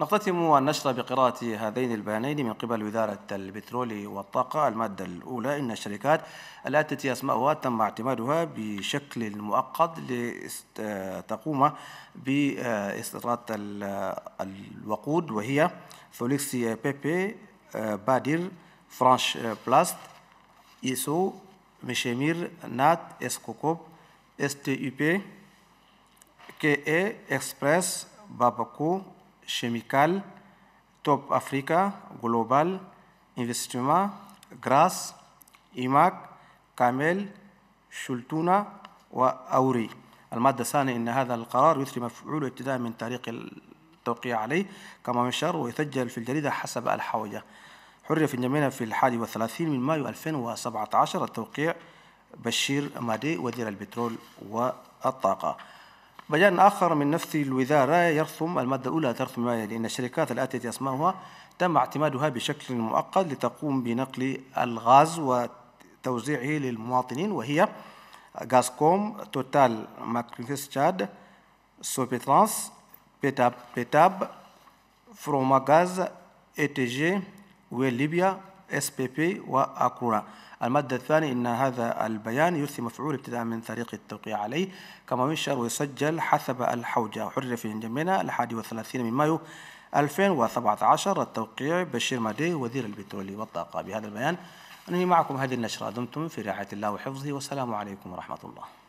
نختتم النشر بقراءة هذين البيانين من قبل وزارة البترول والطاقة المادة الأولى إن الشركات التي تأتي أسماءها تم اعتمادها بشكل مؤقت لتقوم باستيراد الوقود وهي ثوليكسي بيبي بادير فرانش بلاست إيسو مشيمير نات إسكوكوب إس تي بي كي إي إكسبريس باباكو Chemical, Top Africa, Global, Investima, Grass, إيماك camel, شلتونة وأوري المادة الثانية أن هذا القرار يثري مفعوله ابتداء من تاريخ التوقيع عليه كما منشر ويسجل في الجريدة حسب الحوجة حرر في الجميع في الحادي والثلاثين من مايو 2017 التوقيع بشير مادي وزير البترول والطاقة بيان آخر من نفس الوزارة يرسم المادة الأولى ترسم ما يلي أن الشركات الآتية أسمائها تم اعتمادها بشكل مؤقت لتقوم بنقل الغاز وتوزيعه للمواطنين وهي غازكوم توتال ماكريفيس تشاد سوبيترانس بيتاب بيتاب فروماغاز اي تي جي ويل ليبيا اس بي بي واكورا المادة الثانية أن هذا البيان يرثي مفعول ابتداء من طريق التوقيع عليه كما ينشر ويسجل حسب الحوجة وحرر في جمعنا الحادي والثلاثين من مايو 2017 التوقيع بشير مادي وزير البترول والطاقة بهذا البيان أنهي معكم هذه النشرة دمتم في رعاية الله وحفظه والسلام عليكم ورحمة الله